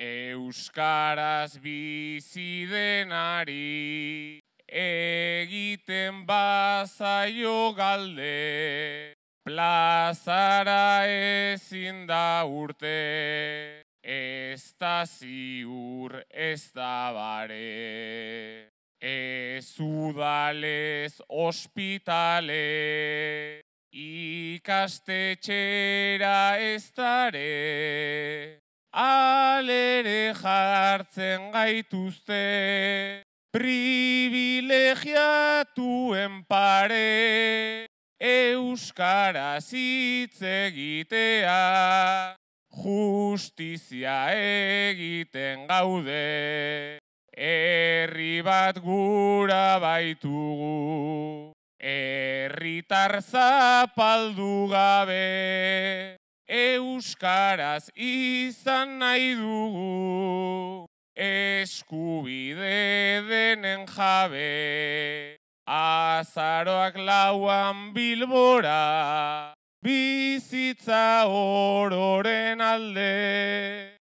Euskaraz bizi denari egiten bazaio galde plazara ezin da urte ez da ziur ez da bare ez udalez ospitale ikastetxera ez dare ere jartzen gaituzte privilegiatuen pare euskara hitz egitea justizia egiten gaude herri bat gura baitugu herritar zapaldu gabe Euskaraz izan nahi dugu eskubide denen jabe azaroak lauan bilbora bizitza ororen alde